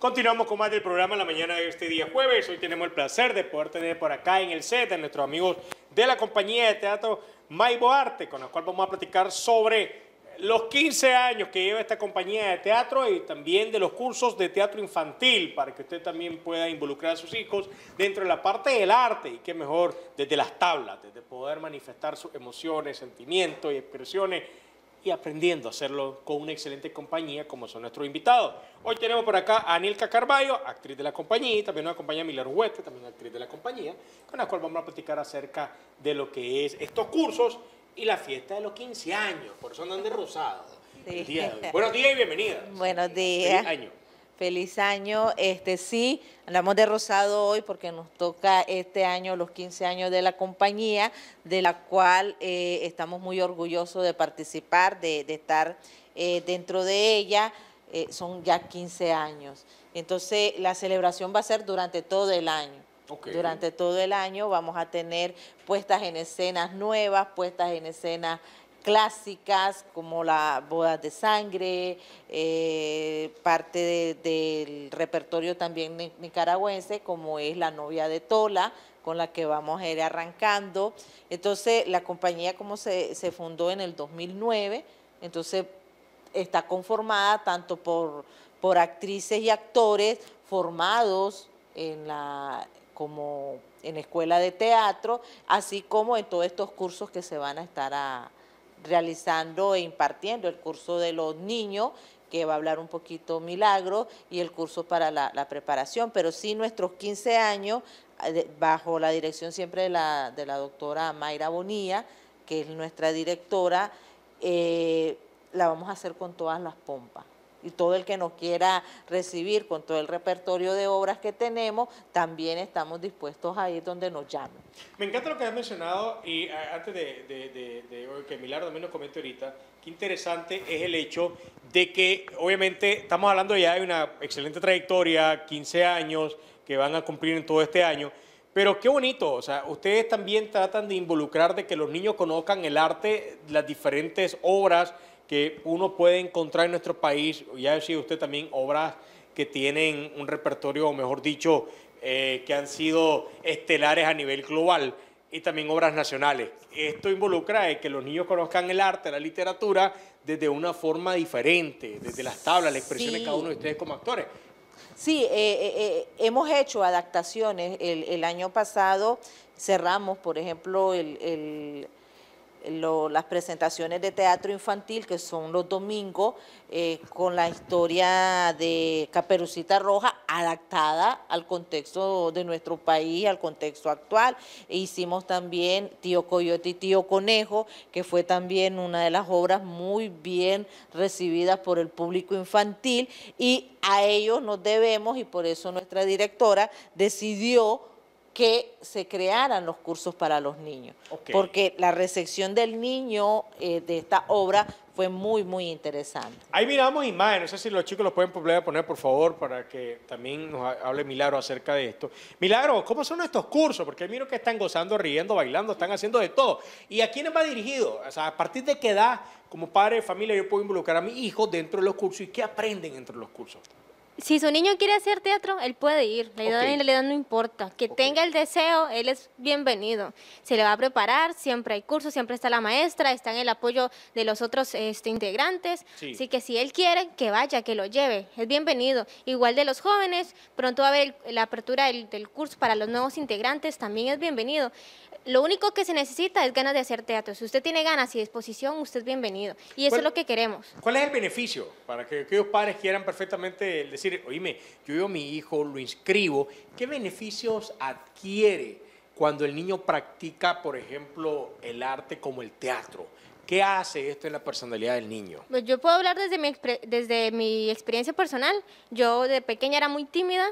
Continuamos con más del programa la mañana de este día jueves. Hoy tenemos el placer de poder tener por acá en el set a nuestros amigos de la compañía de teatro Maibo Arte, con la cual vamos a platicar sobre los 15 años que lleva esta compañía de teatro y también de los cursos de teatro infantil para que usted también pueda involucrar a sus hijos dentro de la parte del arte y qué mejor desde las tablas, desde poder manifestar sus emociones, sentimientos y expresiones y aprendiendo a hacerlo con una excelente compañía como son nuestros invitados. Hoy tenemos por acá a Anilka Carballo, actriz de la compañía, y también nos acompaña Miller Huete, también actriz de la compañía, con la cual vamos a platicar acerca de lo que es estos cursos y la fiesta de los 15 años, por eso andan de rosado. Buenos días y bienvenidas. Buenos días. Feliz año. Este sí, hablamos de Rosado hoy porque nos toca este año los 15 años de la compañía, de la cual eh, estamos muy orgullosos de participar, de, estar eh, dentro de ella. Eh, son ya 15 años. Entonces, la celebración va a ser durante todo el año. Durante todo el año vamos a tener puestas en escenas nuevas, puestas en escenas clásicas como la boda de sangre, eh, parte del repertorio también nicaragüense como es la novia de Tola, con la que vamos a ir arrancando. Entonces, la compañía como se, se fundó en el 2009, entonces está conformada tanto por, por actrices y actores formados en la, como en escuela de teatro, así como en todos estos cursos que se van a estar a, realizando e impartiendo el curso de los niños que va a hablar un poquito Milagro y el curso para la, preparación, pero sí nuestros 15 años, eh, bajo la dirección siempre de la, de la doctora Mayra Bonilla, que es nuestra directora, eh, la vamos a hacer con todas las pompas y todo el que nos quiera recibir con todo el repertorio de obras que tenemos, también estamos dispuestos a ir donde nos llamen. Me encanta lo que has mencionado y antes de, que Milardo también nos comente ahorita, qué interesante es el hecho de que obviamente estamos hablando ya de una excelente trayectoria, 15 años que van a cumplir en todo este año. Pero qué bonito, o sea, ustedes también tratan de involucrar de que los niños conozcan el arte, las diferentes obras, que uno puede encontrar en nuestro país, ya decía usted también, obras que tienen un repertorio, o mejor dicho, eh, que han sido estelares a nivel global y también obras nacionales. Esto involucra que los niños conozcan el arte, la literatura, desde una forma diferente, desde las tablas, la expresión de cada uno de ustedes como actores. Sí, eh, eh, hemos hecho adaptaciones. El, año pasado cerramos, por ejemplo, el las presentaciones de teatro infantil, que son los domingos, eh, con la historia de Caperucita Roja adaptada al contexto de nuestro país, al contexto actual. E hicimos también Tío Coyote y Tío Conejo, que fue también una de las obras muy bien recibidas por el público infantil y a ellos nos debemos y por eso nuestra directora decidió que se crearan los cursos para los niños, porque la recepción del niño eh, de esta obra fue muy, muy interesante. Ahí miramos imágenes, no sé si los chicos los pueden poner, por favor, para que también nos hable Milagro acerca de esto. Milagro, ¿cómo son estos cursos? Porque miro que están gozando, riendo, bailando, están haciendo de todo. ¿Y a quiénes va dirigido? O sea, ¿a partir de qué edad, como padre de familia, yo puedo involucrar a mi hijo dentro de los cursos y qué aprenden dentro de los cursos? si su niño quiere hacer teatro, él puede ir. La edad, no importa. Que tenga el deseo, él es bienvenido. Se le va a preparar, siempre hay cursos, siempre está la maestra, está en el apoyo de los otros este, integrantes. Así que si él quiere, que vaya, que lo lleve. Es bienvenido. Igual de los jóvenes, pronto va a haber la apertura del curso para los nuevos integrantes, también es bienvenido lo único que se necesita es ganas de hacer teatro. Si usted tiene ganas y disposición, usted es bienvenido. Y eso es lo que queremos. ¿Cuál es el beneficio? Para que aquellos padres quieran perfectamente decir, oíme, yo veo mi hijo, lo inscribo. ¿Qué beneficios adquiere cuando el niño practica, por ejemplo, el arte como el teatro? ¿Qué hace esto en la personalidad del niño? Pues yo puedo hablar desde mi, desde mi experiencia personal. Yo de pequeña era muy tímida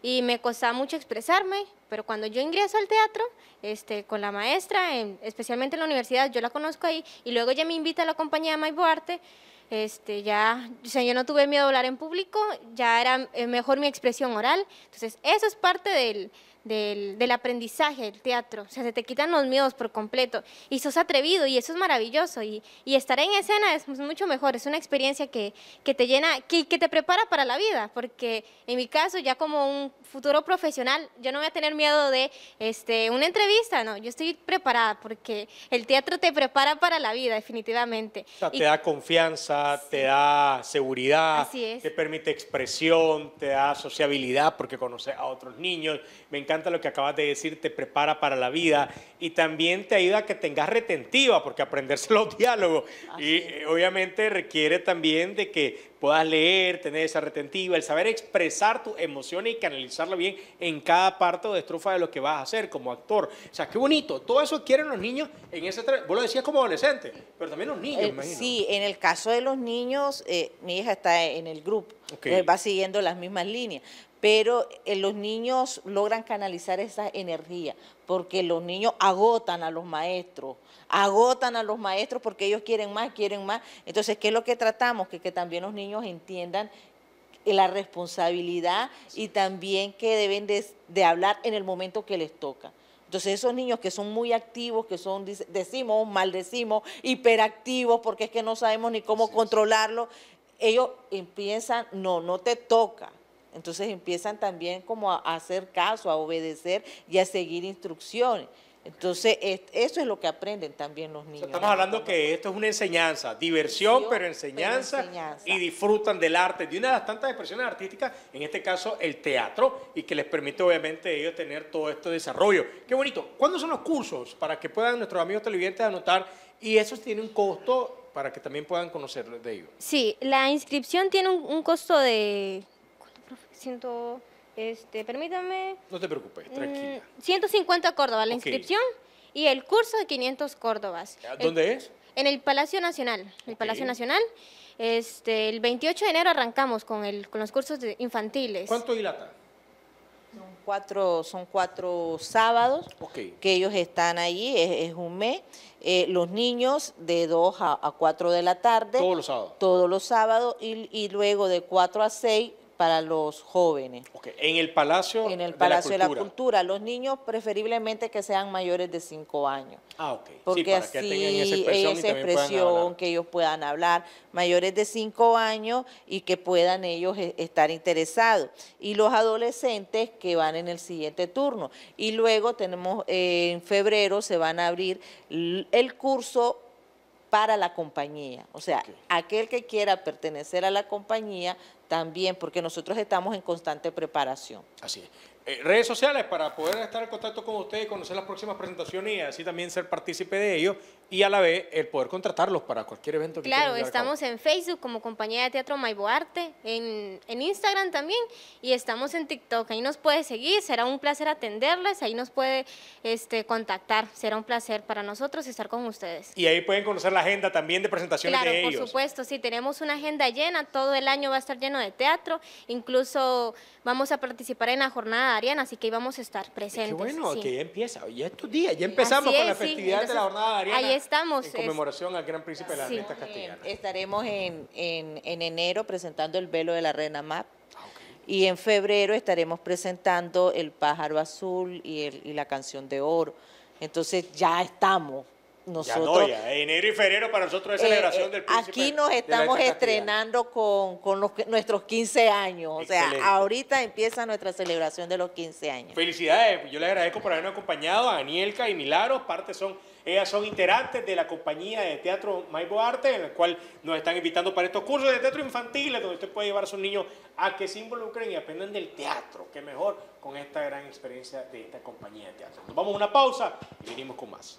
y me costaba mucho expresarme, pero cuando yo ingreso al teatro, este, con la maestra, en, especialmente en la universidad, yo la conozco ahí, y luego ella me invita a la compañía de Maipo Arte, este, ya, o sea, yo no tuve miedo a hablar en público, ya era eh, mejor mi expresión oral, entonces eso es parte del, del, aprendizaje del teatro. O sea, se te quitan los miedos por completo y sos atrevido y eso es maravilloso. Y, estar en escena es mucho mejor, es una experiencia que, te llena, que, te prepara para la vida, porque en mi caso ya como un futuro profesional, yo no voy a tener miedo de este, una entrevista, no, yo estoy preparada porque el teatro te prepara para la vida definitivamente. te da confianza, te da seguridad, te permite expresión, te da sociabilidad porque conoces a otros niños. Me encanta lo que acabas de decir, te prepara para la vida y también te ayuda a que tengas retentiva, porque aprenderse los diálogos y eh, obviamente requiere también de que puedas leer, tener esa retentiva, el saber expresar tus emociones y canalizarlo bien en cada parte o estrofa de lo que vas a hacer como actor. O sea, qué bonito. Todo eso quieren los niños en ese... Vos lo decías como adolescente, pero también los niños, eh, Sí, en el caso de los niños, eh, mi hija está en el grupo eh, va siguiendo las mismas líneas. Pero eh, los niños logran canalizar esa energía, porque los niños agotan a los maestros, agotan a los maestros porque ellos quieren más, quieren más. Entonces, ¿qué es lo que tratamos? Que, también los niños entiendan la responsabilidad y también que deben de, hablar en el momento que les toca. Entonces esos niños que son muy activos, que son, decimos, maldecimos, hiperactivos, porque es que no sabemos ni cómo controlarlos. controlarlo, ellos empiezan, no, no te toca. Entonces empiezan también como a hacer caso, a obedecer y a seguir instrucciones. Entonces, eso es lo que aprenden también los niños. Estamos hablando que esto es una enseñanza, diversión, pero enseñanza, y disfrutan del arte, de una de las tantas expresiones artísticas, en este caso el teatro, y que les permite obviamente ellos tener todo este desarrollo. Qué bonito. ¿Cuándo son los cursos? Para que puedan nuestros amigos televidentes anotar, y eso tiene un costo para que también puedan conocer de ello. Sí, la inscripción tiene un, costo de... ¿Cuánto, Ciento, este, permítame... No te preocupes, mm, tranquila. 150 Córdoba la inscripción y el curso de 500 Córdobas. ¿Dónde es? En el Palacio Nacional. El Palacio Nacional. Este, el 28 de enero arrancamos con, el, con los cursos de infantiles. ¿Cuánto dilata? son cuatro sábados que ellos están allí, es, un mes. Eh, los niños de 2 a, 4 de la tarde. Todos los sábados. Todos los sábados y luego de 4 a 6 para los jóvenes. ¿En el Palacio En el Palacio de la, Cultura. Los niños preferiblemente que sean mayores de 5 años. Ah, ok. Porque sí, así que esa expresión, que ellos puedan hablar, mayores de 5 años y que puedan ellos eh, estar interesados. Y los adolescentes que van en el siguiente turno. Y luego tenemos, eh, en febrero se van a abrir el curso para la compañía. O sea, aquel que quiera pertenecer a la compañía también, porque nosotros estamos en constante preparación. Así eh, redes sociales para poder estar en contacto con ustedes conocer las próximas presentaciones y así también ser partícipe de ellos y a la vez el poder contratarlos para cualquier evento que Claro, estamos en Facebook como Compañía de Teatro Maiboarte, en, en Instagram también y estamos en TikTok. Ahí nos puede seguir, será un placer atenderles, ahí nos puede este, contactar, será un placer para nosotros estar con ustedes. Y ahí pueden conocer la agenda también de presentaciones de ellos. claro Por supuesto, sí, tenemos una agenda llena, todo el año va a estar lleno de teatro, incluso vamos a participar en la jornada así que íbamos a estar presentes. bueno, que ya empieza, ya tu día. ya empezamos con la festividad de la jornada de Ariana. Ahí estamos. En conmemoración al Gran Príncipe de la Letras castellana. Estaremos en, en, en, enero presentando el velo de la Reina MAP. Ah, y en febrero estaremos presentando El Pájaro Azul y, el, y la Canción de Oro. Entonces ya estamos nosotros. no, Enero y febrero para nosotros es eh, celebración eh, del príncipe. Aquí nos estamos estrenando con, nuestros 15 años. O sea, ahorita empieza nuestra celebración de los 15 años. Felicidades. Yo les agradezco por habernos acompañado a Anielka y Milaro, Parte son. Ellas son integrantes de la compañía de teatro Maibo Arte, en la cual nos están invitando para estos cursos de teatro infantil, donde usted puede llevar a sus niños a que se involucren y aprendan del teatro, qué mejor con esta gran experiencia de esta compañía de teatro. Nos vamos a una pausa y venimos con más.